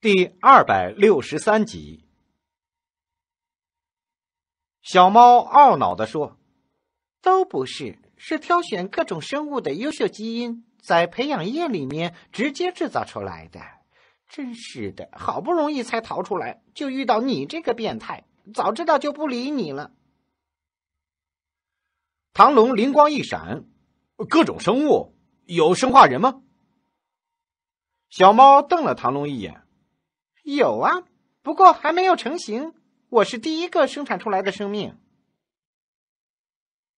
第二百六十三集，小猫懊恼的说：“都不是，是挑选各种生物的优秀基因，在培养液里面直接制造出来的。真是的，好不容易才逃出来，就遇到你这个变态，早知道就不理你了。”唐龙灵光一闪：“各种生物有生化人吗？”小猫瞪了唐龙一眼。有啊，不过还没有成型。我是第一个生产出来的生命。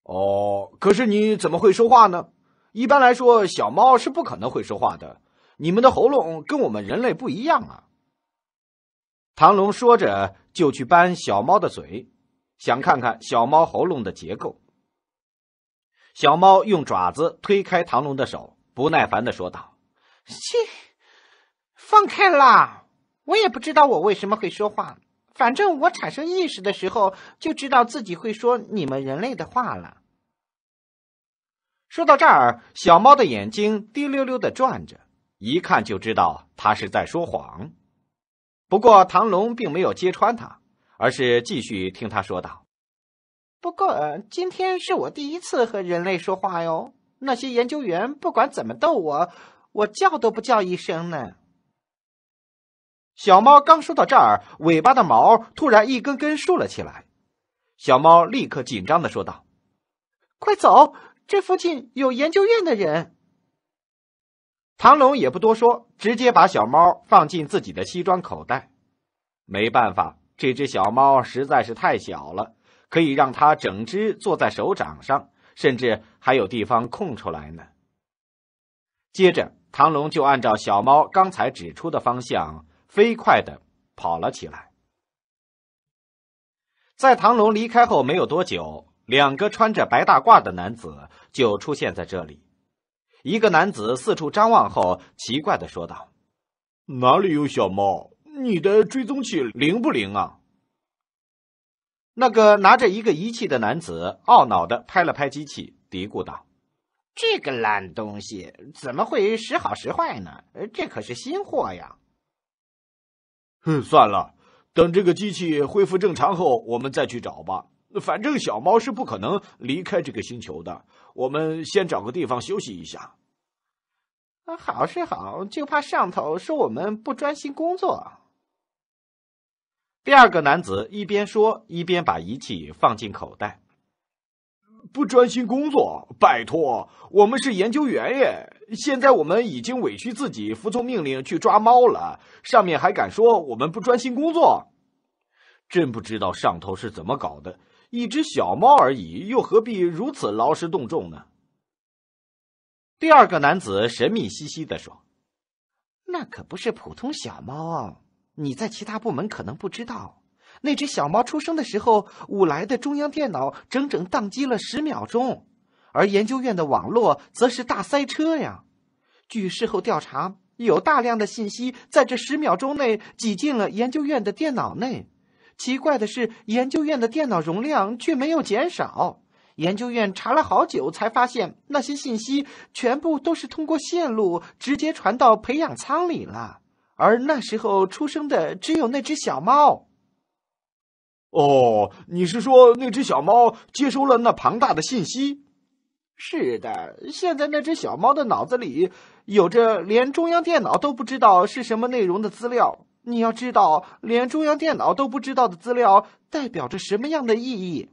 哦，可是你怎么会说话呢？一般来说，小猫是不可能会说话的。你们的喉咙跟我们人类不一样啊。唐龙说着就去搬小猫的嘴，想看看小猫喉咙的结构。小猫用爪子推开唐龙的手，不耐烦的说道：“切，放开啦！”我也不知道我为什么会说话，反正我产生意识的时候就知道自己会说你们人类的话了。说到这儿，小猫的眼睛滴溜溜的转着，一看就知道它是在说谎。不过唐龙并没有揭穿它，而是继续听他说道：“不过今天是我第一次和人类说话哟，那些研究员不管怎么逗我，我叫都不叫一声呢。”小猫刚说到这儿，尾巴的毛突然一根根竖了起来。小猫立刻紧张的说道：“快走，这附近有研究院的人。”唐龙也不多说，直接把小猫放进自己的西装口袋。没办法，这只小猫实在是太小了，可以让它整只坐在手掌上，甚至还有地方空出来呢。接着，唐龙就按照小猫刚才指出的方向。飞快的跑了起来。在唐龙离开后没有多久，两个穿着白大褂的男子就出现在这里。一个男子四处张望后，奇怪的说道：“哪里有小猫？你的追踪器灵不灵啊？”那个拿着一个仪器的男子懊恼的拍了拍机器，嘀咕道：“这个烂东西怎么会时好时坏呢？这可是新货呀！”哼，算了，等这个机器恢复正常后，我们再去找吧。反正小猫是不可能离开这个星球的。我们先找个地方休息一下。好是好，就怕上头说我们不专心工作。第二个男子一边说，一边把仪器放进口袋。不专心工作，拜托，我们是研究员耶。现在我们已经委屈自己，服从命令去抓猫了。上面还敢说我们不专心工作，真不知道上头是怎么搞的。一只小猫而已，又何必如此劳师动众呢？第二个男子神秘兮兮的说：“那可不是普通小猫，你在其他部门可能不知道。”那只小猫出生的时候，五来的中央电脑整整宕机了十秒钟，而研究院的网络则是大塞车呀。据事后调查，有大量的信息在这十秒钟内挤进了研究院的电脑内。奇怪的是，研究院的电脑容量却没有减少。研究院查了好久，才发现那些信息全部都是通过线路直接传到培养舱里了。而那时候出生的只有那只小猫。哦，你是说那只小猫接收了那庞大的信息？是的，现在那只小猫的脑子里有着连中央电脑都不知道是什么内容的资料。你要知道，连中央电脑都不知道的资料代表着什么样的意义？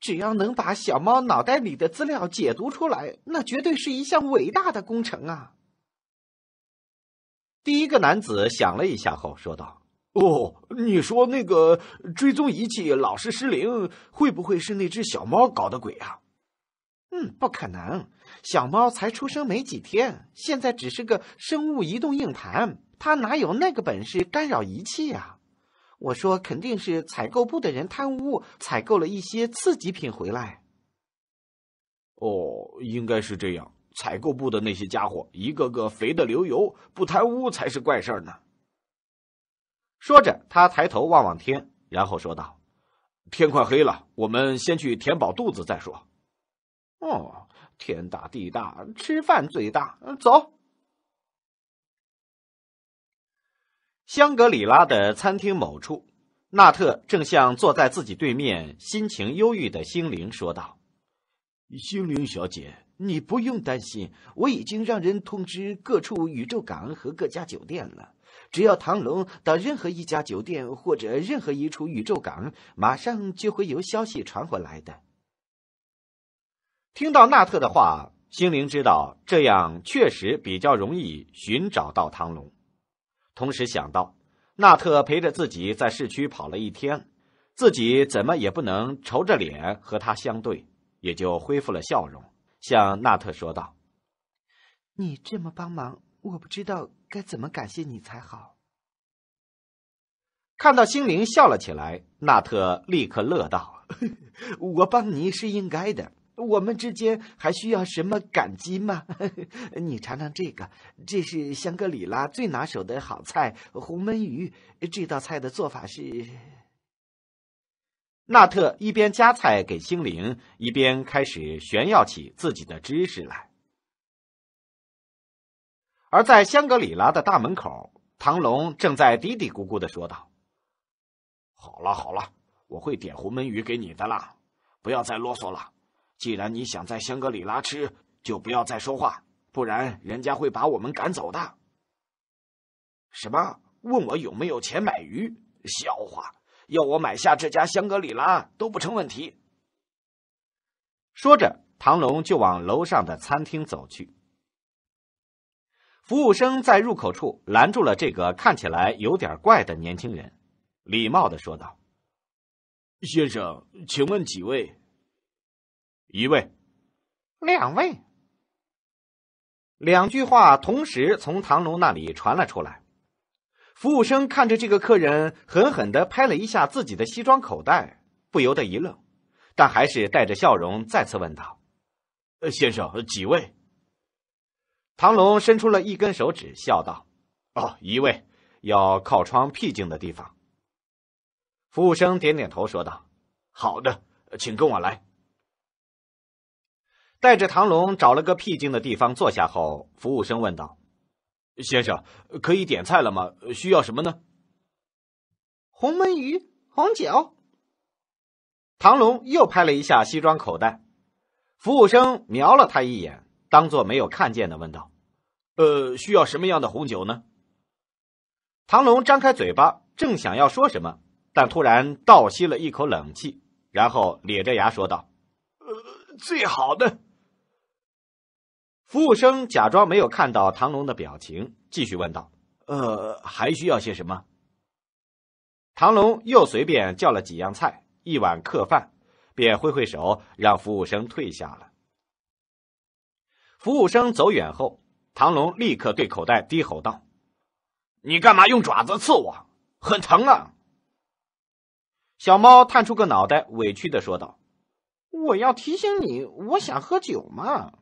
只要能把小猫脑袋里的资料解读出来，那绝对是一项伟大的工程啊！第一个男子想了一下后说道。哦，你说那个追踪仪器老是失灵，会不会是那只小猫搞的鬼啊？嗯，不可能，小猫才出生没几天，现在只是个生物移动硬盘，它哪有那个本事干扰仪器呀？我说肯定是采购部的人贪污，采购了一些次级品回来。哦，应该是这样，采购部的那些家伙一个个肥的流油，不贪污才是怪事儿呢。说着，他抬头望望天，然后说道：“天快黑了，我们先去填饱肚子再说。”哦，天大地大，吃饭最大。走。香格里拉的餐厅某处，纳特正向坐在自己对面、心情忧郁的心灵说道：“心灵小姐，你不用担心，我已经让人通知各处宇宙港和各家酒店了。”只要唐龙到任何一家酒店或者任何一处宇宙港，马上就会有消息传回来的。听到纳特的话，心灵知道这样确实比较容易寻找到唐龙，同时想到纳特陪着自己在市区跑了一天，自己怎么也不能愁着脸和他相对，也就恢复了笑容，向纳特说道：“你这么帮忙。”我不知道该怎么感谢你才好。看到心灵笑了起来，纳特立刻乐道：“我帮你是应该的，我们之间还需要什么感激吗？你尝尝这个，这是香格里拉最拿手的好菜——红焖鱼。这道菜的做法是……”纳特一边夹菜给心灵，一边开始炫耀起自己的知识来。而在香格里拉的大门口，唐龙正在嘀嘀咕咕的说道：“好了好了，我会点红焖鱼给你的啦，不要再啰嗦了。既然你想在香格里拉吃，就不要再说话，不然人家会把我们赶走的。”“什么？问我有没有钱买鱼？笑话！要我买下这家香格里拉都不成问题。”说着，唐龙就往楼上的餐厅走去。服务生在入口处拦住了这个看起来有点怪的年轻人，礼貌的说道：“先生，请问几位？一位，两位。”两句话同时从唐龙那里传了出来。服务生看着这个客人，狠狠的拍了一下自己的西装口袋，不由得一愣，但还是带着笑容再次问道：“先生，几位？”唐龙伸出了一根手指，笑道：“哦，一位，要靠窗僻静的地方。”服务生点点头，说道：“好的，请跟我来。”带着唐龙找了个僻静的地方坐下后，服务生问道：“先生，可以点菜了吗？需要什么呢？”红焖鱼，红酒。唐龙又拍了一下西装口袋，服务生瞄了他一眼。当做没有看见的问道：“呃，需要什么样的红酒呢？”唐龙张开嘴巴，正想要说什么，但突然倒吸了一口冷气，然后咧着牙说道：“呃，最好的。”服务生假装没有看到唐龙的表情，继续问道：“呃，还需要些什么？”唐龙又随便叫了几样菜，一碗客饭，便挥挥手让服务生退下了。服务生走远后，唐龙立刻对口袋低吼道：“你干嘛用爪子刺我？很疼啊！”小猫探出个脑袋，委屈的说道：“我要提醒你，我想喝酒嘛。”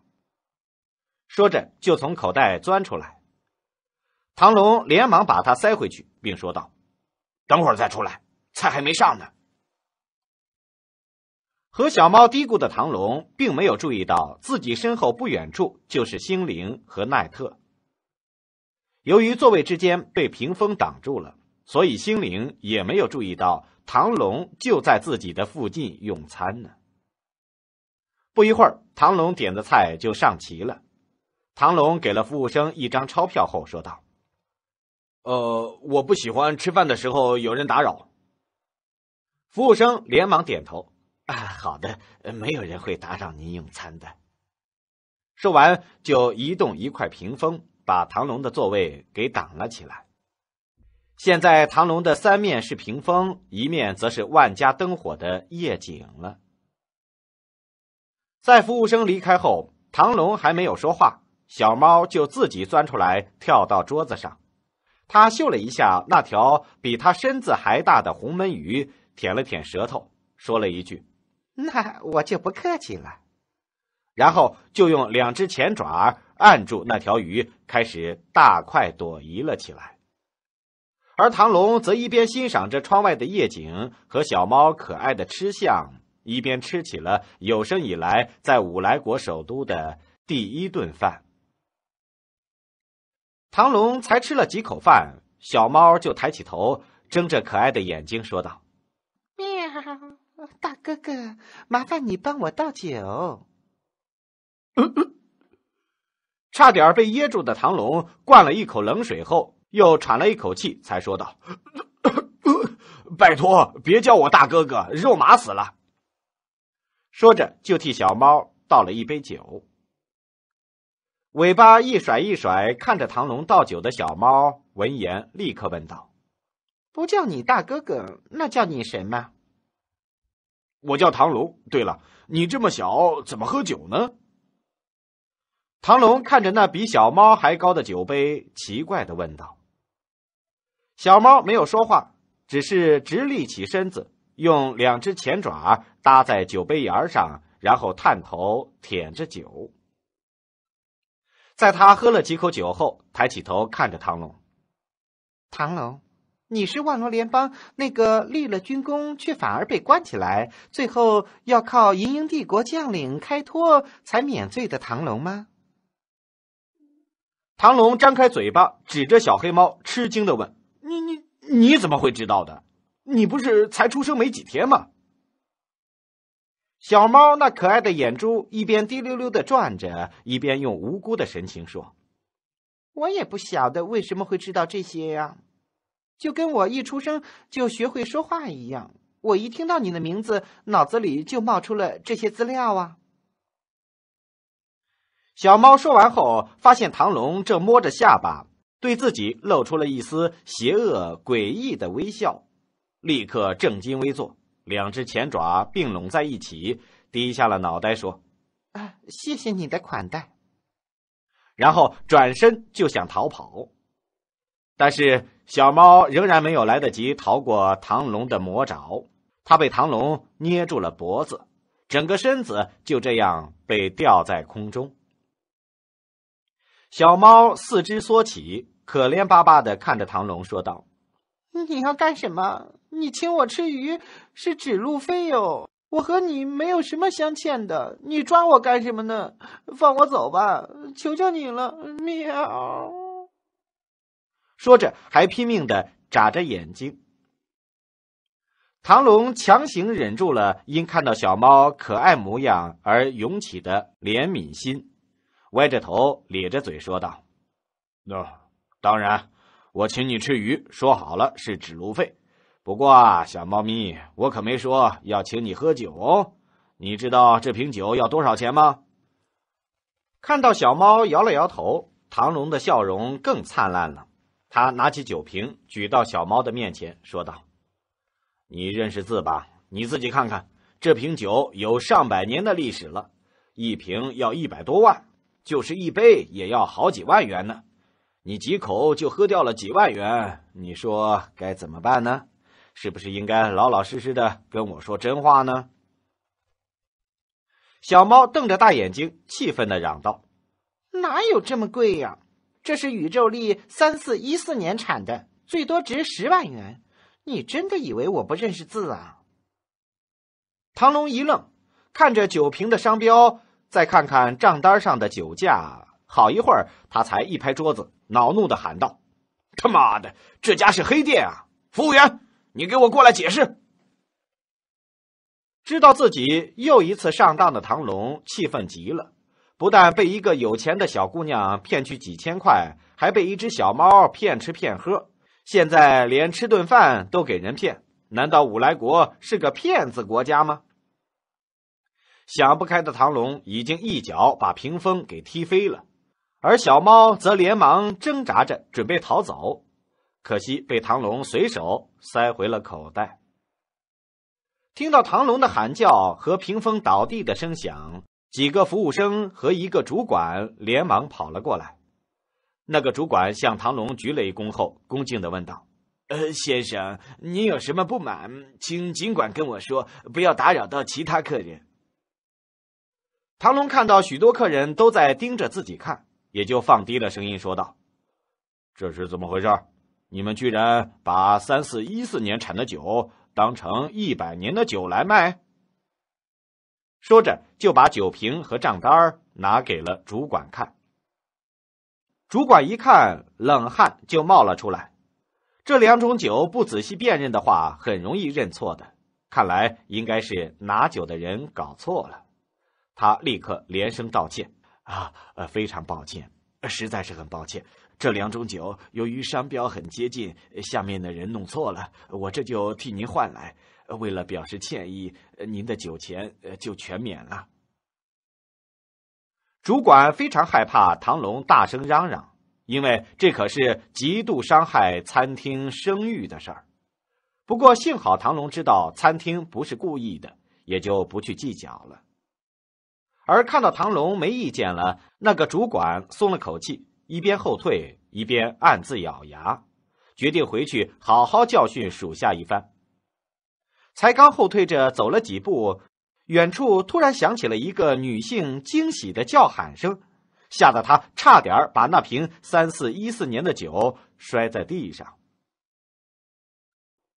说着就从口袋钻出来。唐龙连忙把它塞回去，并说道：“等会儿再出来，菜还没上呢。”和小猫嘀咕的唐龙，并没有注意到自己身后不远处就是心灵和奈特。由于座位之间被屏风挡住了，所以心灵也没有注意到唐龙就在自己的附近用餐呢。不一会儿，唐龙点的菜就上齐了。唐龙给了服务生一张钞票后说道：“呃，我不喜欢吃饭的时候有人打扰。”服务生连忙点头。啊，好的，没有人会打扰您用餐的。说完，就移动一块屏风，把唐龙的座位给挡了起来。现在，唐龙的三面是屏风，一面则是万家灯火的夜景了。在服务生离开后，唐龙还没有说话，小猫就自己钻出来，跳到桌子上。他嗅了一下那条比他身子还大的红焖鱼，舔了舔舌头，说了一句。那我就不客气了，然后就用两只前爪按住那条鱼，开始大快朵颐了起来。而唐龙则一边欣赏着窗外的夜景和小猫可爱的吃相，一边吃起了有生以来在五来国首都的第一顿饭。唐龙才吃了几口饭，小猫就抬起头，睁着可爱的眼睛说道：“喵。”大哥哥，麻烦你帮我倒酒。嗯嗯，差点被噎住的唐龙灌了一口冷水后，又喘了一口气，才说道：“ 拜托，别叫我大哥哥，肉麻死了。”说着就替小猫倒了一杯酒。尾巴一甩一甩，看着唐龙倒酒的小猫闻言立刻问道：“不叫你大哥哥，那叫你什么？”我叫唐龙。对了，你这么小，怎么喝酒呢？唐龙看着那比小猫还高的酒杯，奇怪的问道。小猫没有说话，只是直立起身子，用两只前爪搭在酒杯沿上，然后探头舔着酒。在他喝了几口酒后，抬起头看着唐龙，唐龙。你是万罗联邦那个立了军功却反而被关起来，最后要靠银鹰帝国将领开脱才免罪的唐龙吗？唐龙张开嘴巴，指着小黑猫，吃惊的问：“你你你怎么会知道的？你不是才出生没几天吗？”小猫那可爱的眼珠一边滴溜溜的转着，一边用无辜的神情说：“我也不晓得为什么会知道这些呀。”就跟我一出生就学会说话一样，我一听到你的名字，脑子里就冒出了这些资料啊！小猫说完后，发现唐龙正摸着下巴，对自己露出了一丝邪恶诡异的微笑，立刻正襟危坐，两只前爪并拢在一起，低下了脑袋说：“啊，谢谢你的款待。”然后转身就想逃跑。但是小猫仍然没有来得及逃过唐龙的魔爪，它被唐龙捏住了脖子，整个身子就这样被吊在空中。小猫四肢缩起，可怜巴巴地看着唐龙，说道：“你要干什么？你请我吃鱼是指路费哦，我和你没有什么相欠的，你抓我干什么呢？放我走吧，求求你了，喵。”说着，还拼命的眨着眼睛。唐龙强行忍住了因看到小猫可爱模样而涌起的怜悯心，歪着头咧着嘴说道：“那当然，我请你吃鱼，说好了是指路费。不过啊，小猫咪，我可没说要请你喝酒。你知道这瓶酒要多少钱吗？”看到小猫摇了摇头，唐龙的笑容更灿烂了。他拿起酒瓶，举到小猫的面前，说道：“你认识字吧？你自己看看，这瓶酒有上百年的历史了，一瓶要一百多万，就是一杯也要好几万元呢。你几口就喝掉了几万元，你说该怎么办呢？是不是应该老老实实的跟我说真话呢？”小猫瞪着大眼睛，气愤的嚷道：“哪有这么贵呀！”这是宇宙力三四一四年产的，最多值十万元。你真的以为我不认识字啊？唐龙一愣，看着酒瓶的商标，再看看账单上的酒价，好一会儿，他才一拍桌子，恼怒的喊道：“他妈的，这家是黑店啊！服务员，你给我过来解释！”知道自己又一次上当的唐龙，气愤极了。不但被一个有钱的小姑娘骗去几千块，还被一只小猫骗吃骗喝，现在连吃顿饭都给人骗。难道五来国是个骗子国家吗？想不开的唐龙已经一脚把屏风给踢飞了，而小猫则连忙挣扎着准备逃走，可惜被唐龙随手塞回了口袋。听到唐龙的喊叫和屏风倒地的声响。几个服务生和一个主管连忙跑了过来，那个主管向唐龙鞠了一躬后，恭敬的问道：“呃，先生，您有什么不满，请尽管跟我说，不要打扰到其他客人。”唐龙看到许多客人都在盯着自己看，也就放低了声音说道：“这是怎么回事？你们居然把三四一四年产的酒当成一百年的酒来卖？”说着，就把酒瓶和账单拿给了主管看。主管一看，冷汗就冒了出来。这两种酒不仔细辨认的话，很容易认错的。看来应该是拿酒的人搞错了。他立刻连声道歉：“啊，呃，非常抱歉，实在是很抱歉。这两种酒由于商标很接近，下面的人弄错了。我这就替您换来。”为了表示歉意，您的酒钱呃就全免了。主管非常害怕唐龙大声嚷嚷，因为这可是极度伤害餐厅声誉的事儿。不过幸好唐龙知道餐厅不是故意的，也就不去计较了。而看到唐龙没意见了，那个主管松了口气，一边后退一边暗自咬牙，决定回去好好教训属下一番。才刚后退着走了几步，远处突然响起了一个女性惊喜的叫喊声，吓得他差点把那瓶三四一四年的酒摔在地上。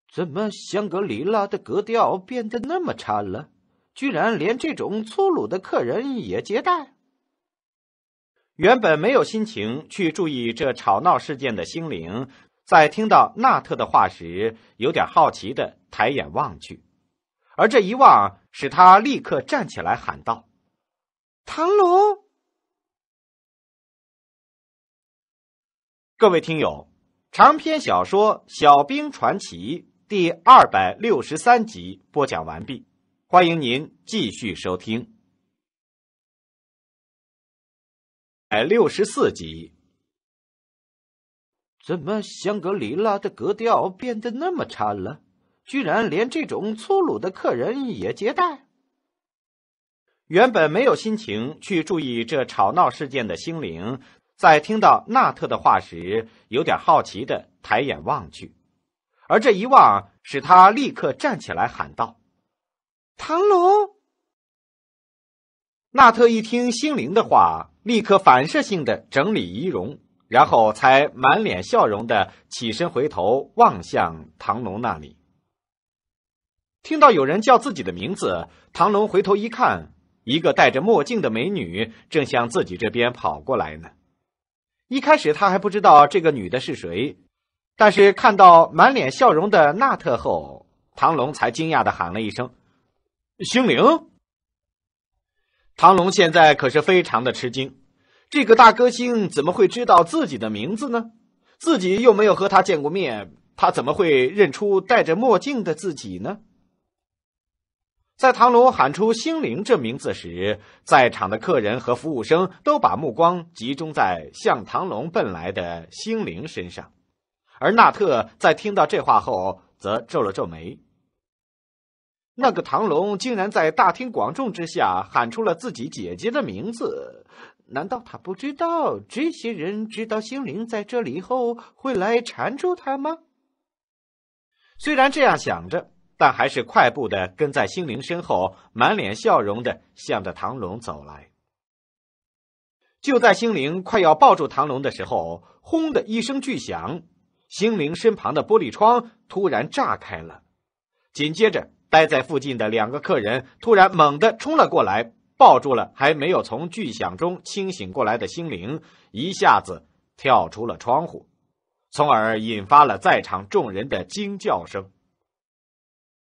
怎么香格里拉的格调变得那么差了？居然连这种粗鲁的客人也接待？原本没有心情去注意这吵闹事件的心灵。在听到纳特的话时，有点好奇的抬眼望去，而这一望使他立刻站起来喊道：“唐龙，各位听友，长篇小说《小兵传奇》第二百六十三集播讲完毕，欢迎您继续收听，百六十四集。”怎么，香格里拉的格调变得那么差了？居然连这种粗鲁的客人也接待？原本没有心情去注意这吵闹事件的心灵，在听到纳特的话时，有点好奇的抬眼望去，而这一望使他立刻站起来喊道：“唐龙！”纳特一听心灵的话，立刻反射性的整理仪容。然后才满脸笑容的起身回头望向唐龙那里。听到有人叫自己的名字，唐龙回头一看，一个戴着墨镜的美女正向自己这边跑过来呢。一开始他还不知道这个女的是谁，但是看到满脸笑容的纳特后，唐龙才惊讶的喊了一声：“星灵！”唐龙现在可是非常的吃惊。这个大歌星怎么会知道自己的名字呢？自己又没有和他见过面，他怎么会认出戴着墨镜的自己呢？在唐龙喊出“星灵”这名字时，在场的客人和服务生都把目光集中在向唐龙奔来的星灵身上，而纳特在听到这话后则皱了皱眉。那个唐龙竟然在大庭广众之下喊出了自己姐姐的名字。难道他不知道这些人知道心灵在这里后会来缠住他吗？虽然这样想着，但还是快步的跟在心灵身后，满脸笑容的向着唐龙走来。就在心灵快要抱住唐龙的时候，轰的一声巨响，心灵身旁的玻璃窗突然炸开了，紧接着，待在附近的两个客人突然猛地冲了过来。抱住了还没有从巨响中清醒过来的心灵，一下子跳出了窗户，从而引发了在场众人的惊叫声。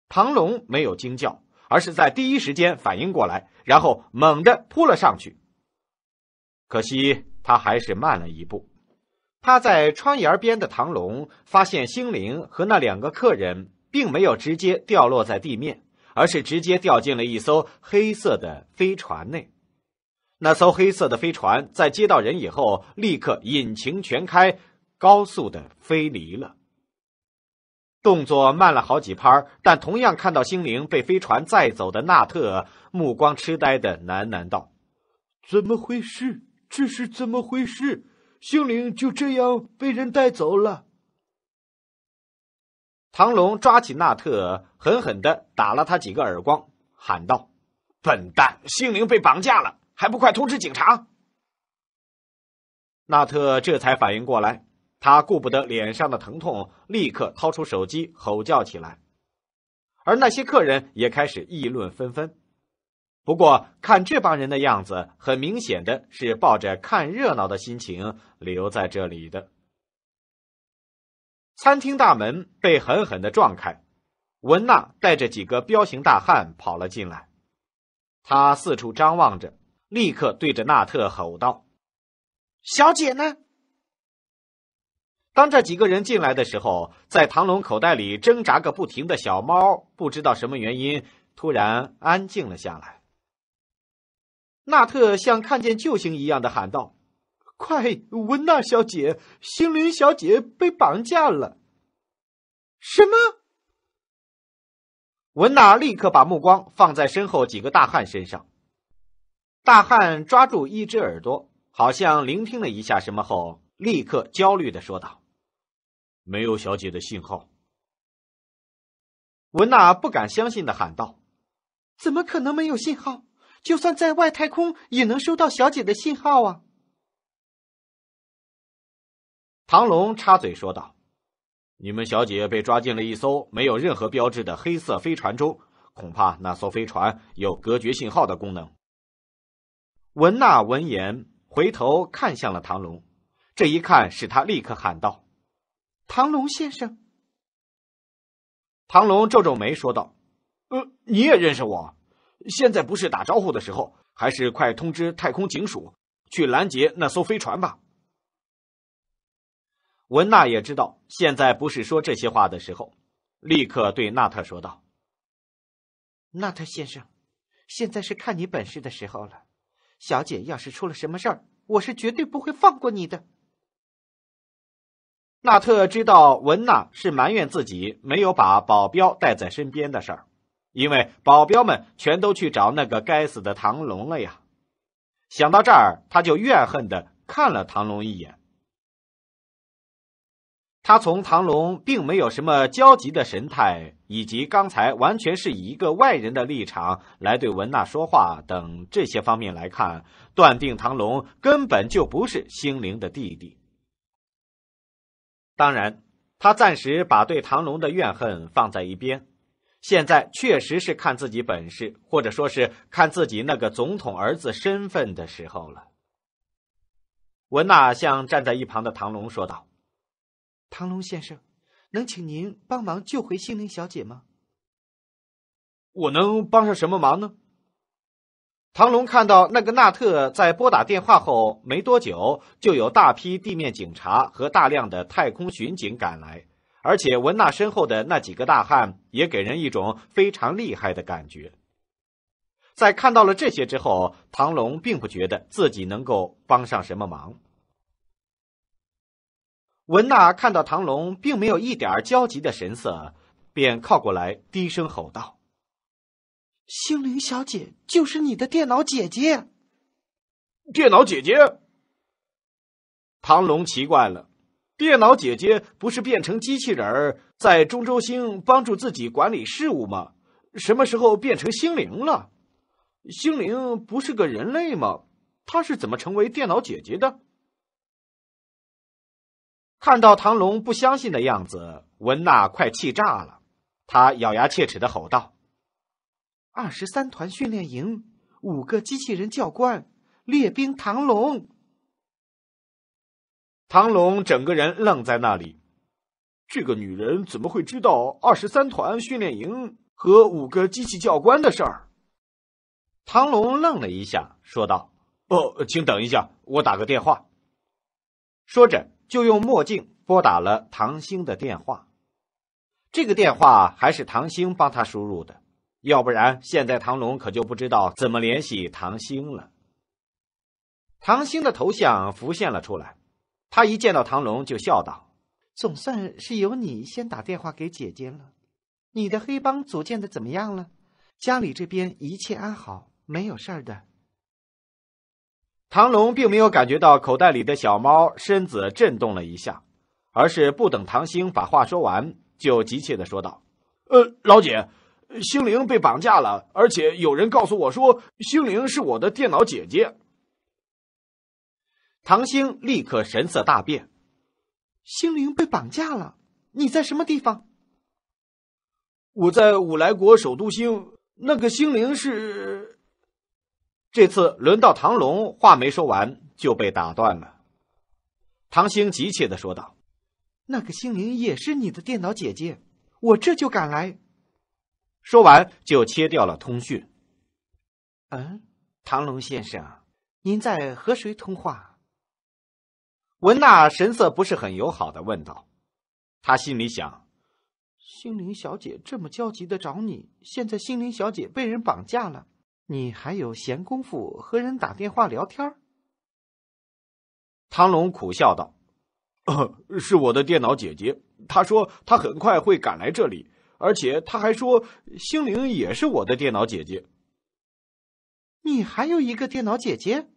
唐龙没有惊叫，而是在第一时间反应过来，然后猛地扑了上去。可惜他还是慢了一步。趴在窗沿边的唐龙发现，心灵和那两个客人并没有直接掉落在地面。而是直接掉进了一艘黑色的飞船内，那艘黑色的飞船在接到人以后，立刻引擎全开，高速的飞离了。动作慢了好几拍但同样看到星灵被飞船载走的纳特，目光痴呆的喃喃道：“怎么回事？这是怎么回事？星灵就这样被人带走了。”唐龙抓起纳特，狠狠的打了他几个耳光，喊道：“笨蛋，心灵被绑架了，还不快通知警察！”纳特这才反应过来，他顾不得脸上的疼痛，立刻掏出手机吼叫起来。而那些客人也开始议论纷纷。不过，看这帮人的样子，很明显的是抱着看热闹的心情留在这里的。餐厅大门被狠狠的撞开，文娜带着几个彪形大汉跑了进来。他四处张望着，立刻对着纳特吼道：“小姐呢？”当这几个人进来的时候，在唐龙口袋里挣扎个不停的小猫，不知道什么原因突然安静了下来。纳特像看见救星一样的喊道。快！文娜小姐、星灵小姐被绑架了。什么？文娜立刻把目光放在身后几个大汉身上。大汉抓住一只耳朵，好像聆听了一下什么后，立刻焦虑的说道：“没有小姐的信号。”文娜不敢相信的喊道：“怎么可能没有信号？就算在外太空，也能收到小姐的信号啊！”唐龙插嘴说道：“你们小姐被抓进了一艘没有任何标志的黑色飞船中，恐怕那艘飞船有隔绝信号的功能。”文娜闻言回头看向了唐龙，这一看使他立刻喊道：“唐龙先生！”唐龙皱皱眉说道：“呃，你也认识我？现在不是打招呼的时候，还是快通知太空警署去拦截那艘飞船吧。”文娜也知道现在不是说这些话的时候，立刻对纳特说道：“纳特先生，现在是看你本事的时候了。小姐要是出了什么事儿，我是绝对不会放过你的。”纳特知道文娜是埋怨自己没有把保镖带在身边的事儿，因为保镖们全都去找那个该死的唐龙了呀。想到这儿，他就怨恨的看了唐龙一眼。他从唐龙并没有什么焦急的神态，以及刚才完全是以一个外人的立场来对文娜说话等这些方面来看，断定唐龙根本就不是星灵的弟弟。当然，他暂时把对唐龙的怨恨放在一边，现在确实是看自己本事，或者说是看自己那个总统儿子身份的时候了。文娜向站在一旁的唐龙说道。唐龙先生，能请您帮忙救回心灵小姐吗？我能帮上什么忙呢？唐龙看到那个纳特在拨打电话后没多久，就有大批地面警察和大量的太空巡警赶来，而且文娜身后的那几个大汉也给人一种非常厉害的感觉。在看到了这些之后，唐龙并不觉得自己能够帮上什么忙。文娜看到唐龙并没有一点焦急的神色，便靠过来低声吼道：“星灵小姐就是你的电脑姐姐。”“电脑姐姐。”唐龙奇怪了，“电脑姐姐不是变成机器人儿在中州星帮助自己管理事务吗？什么时候变成星灵了？星灵不是个人类吗？她是怎么成为电脑姐姐的？”看到唐龙不相信的样子，文娜快气炸了。她咬牙切齿的吼道：“二十三团训练营，五个机器人教官，列兵唐龙。”唐龙整个人愣在那里。这个女人怎么会知道二十三团训练营和五个机器教官的事儿？唐龙愣了一下，说道：“哦，请等一下，我打个电话。”说着。就用墨镜拨打了唐星的电话，这个电话还是唐星帮他输入的，要不然现在唐龙可就不知道怎么联系唐星了。唐星的头像浮现了出来，他一见到唐龙就笑道：“总算是由你先打电话给姐姐了，你的黑帮组建的怎么样了？家里这边一切安好，没有事儿的。”唐龙并没有感觉到口袋里的小猫身子震动了一下，而是不等唐星把话说完，就急切的说道：“呃，老姐，星灵被绑架了，而且有人告诉我说，星灵是我的电脑姐姐。”唐星立刻神色大变：“星灵被绑架了？你在什么地方？”“我在五来国首都星，那个星灵是……”这次轮到唐龙，话没说完就被打断了。唐星急切的说道：“那个心灵也是你的电脑姐姐，我这就赶来。”说完就切掉了通讯。“嗯，唐龙先生，您在和谁通话？”文娜神色不是很友好的问道。他心里想：“心灵小姐这么焦急的找你，现在心灵小姐被人绑架了。”你还有闲工夫和人打电话聊天？唐龙苦笑道：“是我的电脑姐姐，她说她很快会赶来这里，而且她还说星灵也是我的电脑姐姐。”你还有一个电脑姐姐？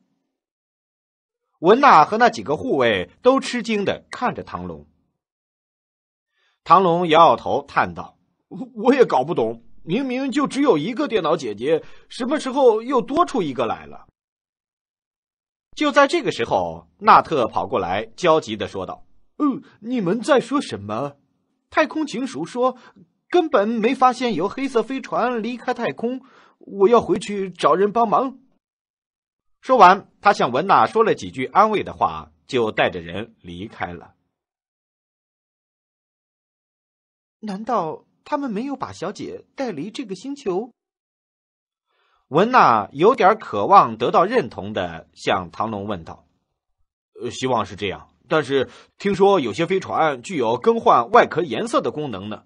文娜和那几个护卫都吃惊的看着唐龙。唐龙摇摇头，叹道：“我我也搞不懂。”明明就只有一个电脑姐姐，什么时候又多出一个来了？就在这个时候，纳特跑过来，焦急的说道：“嗯，你们在说什么？太空警署说根本没发现有黑色飞船离开太空，我要回去找人帮忙。”说完，他向文娜说了几句安慰的话，就带着人离开了。难道？他们没有把小姐带离这个星球。文娜有点渴望得到认同的向唐龙问道：“希望是这样，但是听说有些飞船具有更换外壳颜色的功能呢。”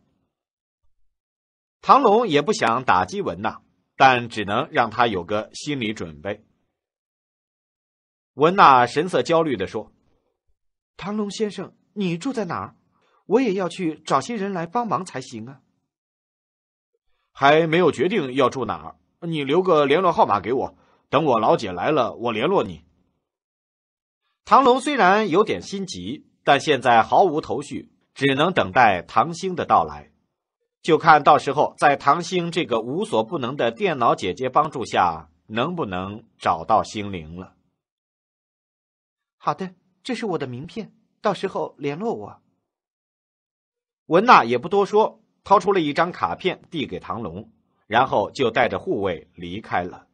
唐龙也不想打击文娜，但只能让他有个心理准备。文娜神色焦虑的说：“唐龙先生，你住在哪儿？”我也要去找些人来帮忙才行啊！还没有决定要住哪儿，你留个联络号码给我，等我老姐来了，我联络你。唐龙虽然有点心急，但现在毫无头绪，只能等待唐星的到来，就看到时候在唐星这个无所不能的电脑姐姐帮助下，能不能找到星灵了？好的，这是我的名片，到时候联络我。文娜也不多说，掏出了一张卡片递给唐龙，然后就带着护卫离开了。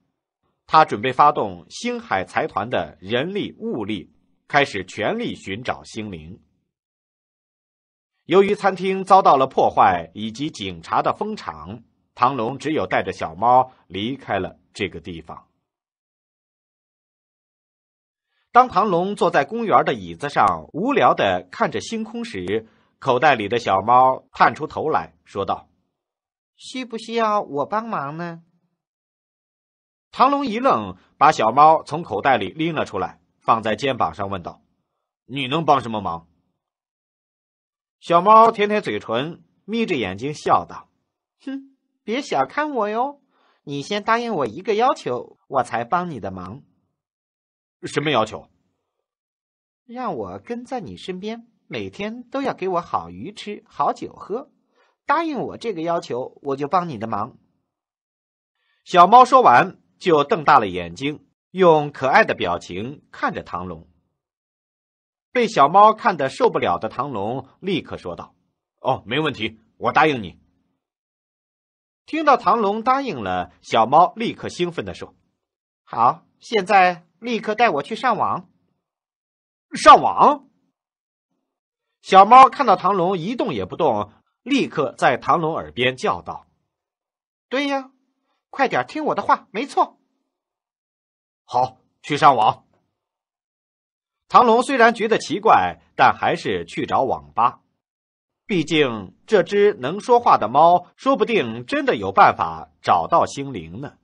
他准备发动星海财团的人力物力，开始全力寻找星灵。由于餐厅遭到了破坏，以及警察的封场，唐龙只有带着小猫离开了这个地方。当唐龙坐在公园的椅子上，无聊的看着星空时，口袋里的小猫探出头来说道：“需不需要我帮忙呢？”唐龙一愣，把小猫从口袋里拎了出来，放在肩膀上，问道：“你能帮什么忙？”小猫舔舔嘴唇，眯着眼睛笑道：“哼，别小看我哟！你先答应我一个要求，我才帮你的忙。”“什么要求？”“让我跟在你身边。”每天都要给我好鱼吃，好酒喝，答应我这个要求，我就帮你的忙。小猫说完，就瞪大了眼睛，用可爱的表情看着唐龙。被小猫看得受不了的唐龙立刻说道：“哦，没问题，我答应你。”听到唐龙答应了，小猫立刻兴奋的说：“好，现在立刻带我去上网。”上网。小猫看到唐龙一动也不动，立刻在唐龙耳边叫道：“对呀，快点听我的话，没错。”好，去上网。唐龙虽然觉得奇怪，但还是去找网吧。毕竟这只能说话的猫，说不定真的有办法找到心灵呢。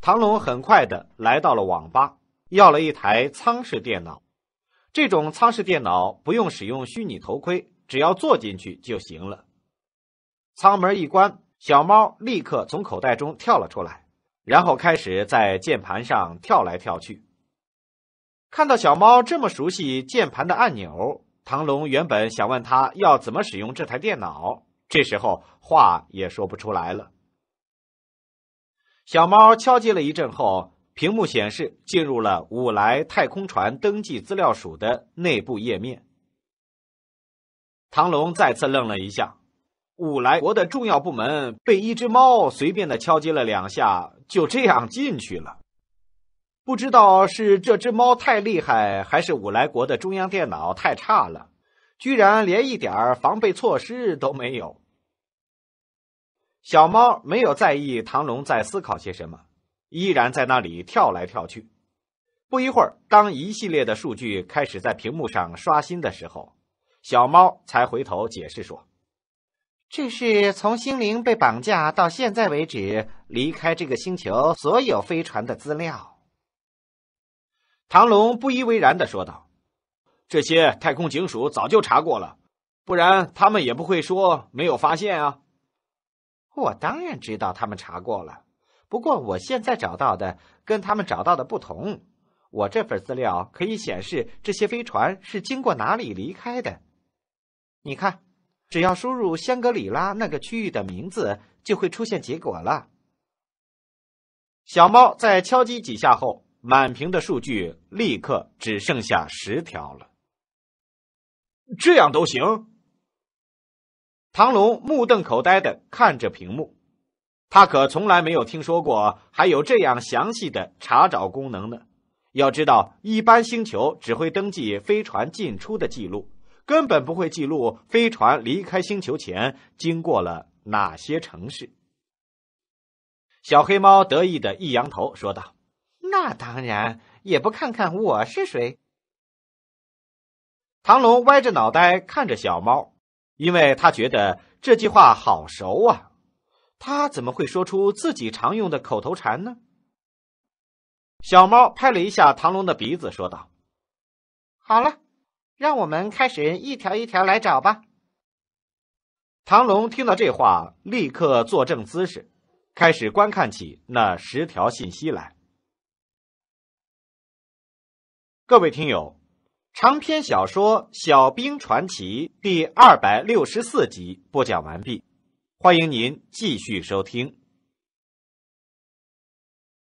唐龙很快的来到了网吧，要了一台舱式电脑。这种舱式电脑不用使用虚拟头盔，只要坐进去就行了。舱门一关，小猫立刻从口袋中跳了出来，然后开始在键盘上跳来跳去。看到小猫这么熟悉键盘的按钮，唐龙原本想问他要怎么使用这台电脑，这时候话也说不出来了。小猫敲击了一阵后。屏幕显示进入了五来太空船登记资料署的内部页面。唐龙再次愣了一下，五来国的重要部门被一只猫随便的敲击了两下，就这样进去了。不知道是这只猫太厉害，还是五来国的中央电脑太差了，居然连一点防备措施都没有。小猫没有在意唐龙在思考些什么。依然在那里跳来跳去。不一会儿，当一系列的数据开始在屏幕上刷新的时候，小猫才回头解释说：“这是从心灵被绑架到现在为止离开这个星球所有飞船的资料。”唐龙不以为然的说道：“这些太空警署早就查过了，不然他们也不会说没有发现啊。”我当然知道他们查过了。不过，我现在找到的跟他们找到的不同。我这份资料可以显示这些飞船是经过哪里离开的。你看，只要输入香格里拉那个区域的名字，就会出现结果了。小猫在敲击几下后，满屏的数据立刻只剩下十条了。这样都行？唐龙目瞪口呆的看着屏幕。他可从来没有听说过还有这样详细的查找功能呢。要知道，一般星球只会登记飞船进出的记录，根本不会记录飞船离开星球前经过了哪些城市。小黑猫得意的一扬头，说道：“那当然，也不看看我是谁。”唐龙歪着脑袋看着小猫，因为他觉得这句话好熟啊。他怎么会说出自己常用的口头禅呢？小猫拍了一下唐龙的鼻子，说道：“好了，让我们开始一条一条来找吧。”唐龙听到这话，立刻坐正姿势，开始观看起那十条信息来。各位听友，长篇小说《小兵传奇》第二百六十四集播讲完毕。欢迎您继续收听。